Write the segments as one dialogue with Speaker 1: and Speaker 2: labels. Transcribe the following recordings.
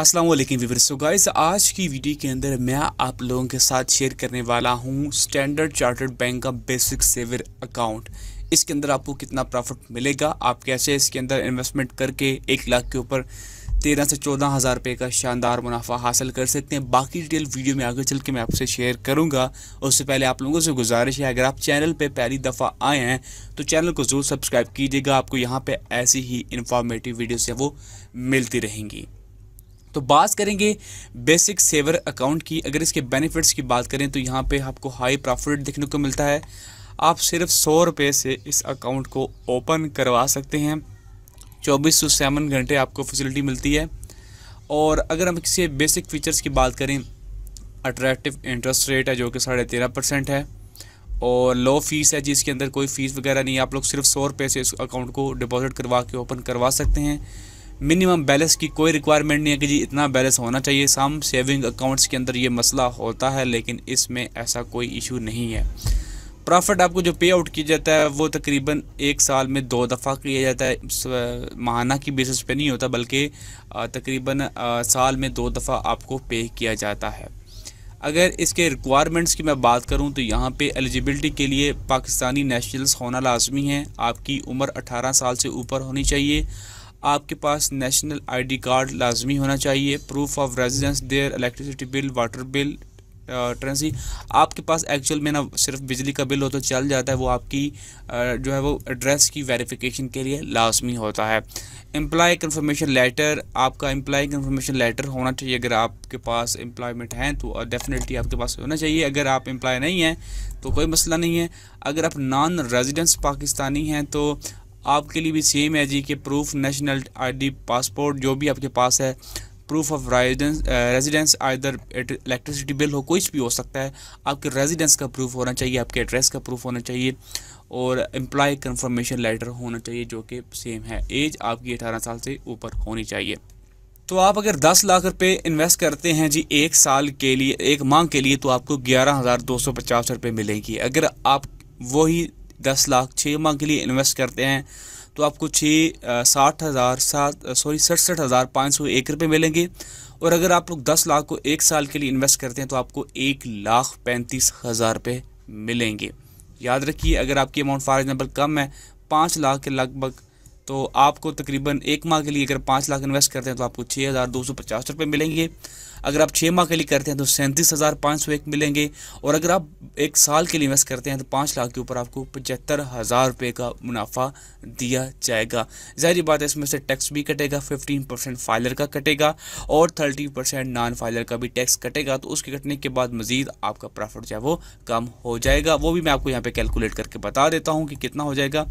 Speaker 1: अस्सलाम वालेकुम Weaver so guys आज की वीडियो के अंदर मैं आप लोगों के साथ शेयर करने वाला हूँ स्टैंडर्ड चार्टर्ड बैंक का बेसिक सेवर अकाउंट इसके अंदर आपको कितना प्रॉफिट मिलेगा आप कैसे इसके अंदर इन्वेस्टमेंट करके एक लाख के ऊपर तेरह से चौदह हज़ार रुपये का शानदार मुनाफा हासिल कर सकते हैं बाकी डिटेल वीडियो में आगे चल के मैं आपसे शेयर करूँगा उससे पहले आप लोगों से गुजारिश है अगर आप चैनल पर पहली दफ़ा आए हैं तो चैनल को ज़रूर सब्सक्राइब कीजिएगा आपको यहाँ पर ऐसी ही इन्फॉर्मेटिव वीडियोज़ है वो मिलती रहेंगी तो बात करेंगे बेसिक सेवर अकाउंट की अगर इसके बेनिफिट्स की बात करें तो यहाँ पे आपको हाई प्रॉफिट देखने को मिलता है आप सिर्फ सौ रुपये से इस अकाउंट को ओपन करवा सकते हैं चौबीस सौ सेवन घंटे आपको फैसिलिटी मिलती है और अगर हम किसी बेसिक फीचर्स की बात करें अट्रैक्टिव इंटरेस्ट रेट है जो कि साढ़े तेरह परसेंट है और लो फीस है जिसके अंदर कोई फ़ीस वगैरह नहीं है आप लोग सिर्फ सौ रुपये से इस अकाउंट को डिपॉजिट करवा के ओपन करवा सकते हैं मिनिमम बैलेंस की कोई रिक्वायरमेंट नहीं है कि जी इतना बैलेंस होना चाहिए सम सेविंग अकाउंट्स के अंदर ये मसला होता है लेकिन इसमें ऐसा कोई इशू नहीं है प्रॉफिट आपको जो पे आउट किया जाता है वो तकरीबन एक साल में दो दफ़ा किया जाता है माहाना की बेसिस पे नहीं होता बल्कि तकरीबन साल में दो दफ़ा आपको पे किया जाता है अगर इसके रिक्वायरमेंट्स की मैं बात करूं तो यहाँ पे एलिजिबिलिटी के लिए पाकिस्तानी नेशनल्स होना लाजमी है आपकी उम्र 18 साल से ऊपर होनी चाहिए आपके पास नेशनल आईडी कार्ड लाजमी होना चाहिए proof of residence there electricity bill water bill tenancy आपके पास एक्चुअल में ना सिर्फ बिजली का बिल हो तो चल जाता है वो आपकी जो है वो एड्रेस की वेरिफिकेशन के लिए लाजमी होता है एम्प्लॉय कन्फर्मेशन लेटर आपका एम्प्लॉय कन्फर्मेशन लेटर होना चाहिए अगर आपके पास एम्प्लॉयमेंट हैं तो डेफिनेटली आपके पास होना चाहिए अगर आप एम्प्लॉय नहीं हैं तो कोई मसला नहीं है अगर आप नॉन रेजिडेंस पाकिस्तानी हैं तो आपके लिए भी सेम है जी के प्रूफ नेशनल आईडी पासपोर्ट जो भी आपके पास है proof of residence residence either electricity bill हो कुछ भी हो सकता है आपके रेजिडेंस का प्रूफ होना चाहिए आपके एड्रेस का प्रूफ होना चाहिए और एम्प्लॉय कन्फर्मेशन लेटर होना चाहिए जो कि सेम है एज आपकी अठारह साल से ऊपर होनी चाहिए तो आप अगर दस लाख रुपए इन्वेस्ट करते हैं जी एक साल के लिए एक माह के लिए तो आपको ग्यारह हज़ार दो सौ पचास रुपये मिलेंगी अगर आप वही दस लाख छः माह के लिए इन्वेस्ट करते हैं तो आपको छः साठ हज़ार सात सॉरी सड़सठ हज़ार पाँच सौ एक रुपये मिलेंगे और अगर आप लोग दस लाख को एक साल के लिए इन्वेस्ट करते हैं तो आपको एक लाख पैंतीस हज़ार रुपये मिलेंगे याद रखिए अगर आपकी अमाउंट फॉर एग्जाम्पल कम है पाँच लाख के लगभग तो आपको तकरीबन एक माह के लिए अगर पाँच लाख इन्वेस्ट करते हैं तो आपको छः हज़ार दो सौ पचास रुपये मिलेंगे अगर आप छः माह के लिए करते हैं तो सैंतीस हज़ार पाँच सौ एक मिलेंगे और अगर आप एक साल के लिए इन्वेस्ट करते हैं तो पाँच लाख के ऊपर आपको पचहत्तर हज़ार रुपये का मुनाफा दिया जाएगा जाहिर बात है इसमें से टैक्स भी कटेगा फिफ्टीन परसेंट फाइलर का कटेगा और थर्टी परसेंट नॉन फाइलर का भी टैक्स कटेगा तो उसके कटने के बाद मज़ीद आपका प्रॉफिट जो है वो कम हो जाएगा वो भी मैं आपको यहाँ पर कैलकुलेट करके बता देता हूँ कि कितना हो जाएगा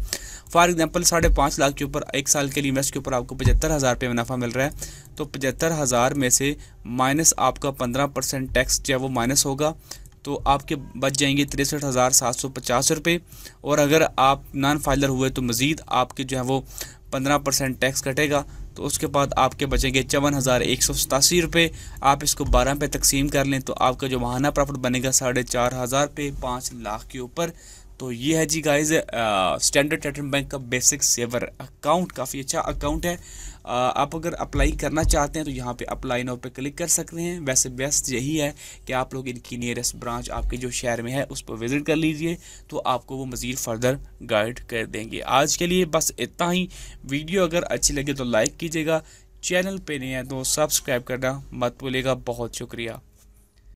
Speaker 1: फॉर एग्जाम्पल साढ़े पाँच लाख के ऊपर एक साल के लिए इन्वेस्ट के ऊपर आपको पचहत्तर हज़ार रुपये मुनाफा मिल रहा है तो पचहत्तर हज़ार में से माइनस आपका पंद्रह परसेंट टैक्स जो है वो माइनस होगा तो आपके बच जाएंगे तिरसठ हज़ार सात सौ पचास रुपये और अगर आप नॉन फाइलर हुए तो मज़ीद आपके जो है वो पंद्रह परसेंट टैक्स कटेगा तो उसके बाद आपके बचेंगे चौवन हज़ार एक सौ सतासी रुपये आप इसको बारह पे तकसीम कर लें तो आपका जो महाना प्रॉफिट बनेगा साढ़े चार हज़ार पे पाँच लाख के ऊपर तो ये है जी गाइज स्टैंडर्ड चार्टर्ड बैंक का बेसिक सेवर अकाउंट काफ़ी अच्छा अकाउंट है आ, आप अगर अप्लाई करना चाहते हैं तो यहाँ पे अप्लाई नाउ पे क्लिक कर सकते हैं वैसे बेस्ट यही है कि आप लोग इनकी नियरेस्ट ब्रांच आपके जो शहर में है उस पर विज़िट कर लीजिए तो आपको वो मज़ीद फर्दर गाइड कर देंगे आज के लिए बस इतना ही वीडियो अगर अच्छी लगे तो लाइक कीजिएगा चैनल पर नहीं है तो सब्सक्राइब करना मत भूलेगा बहुत शुक्रिया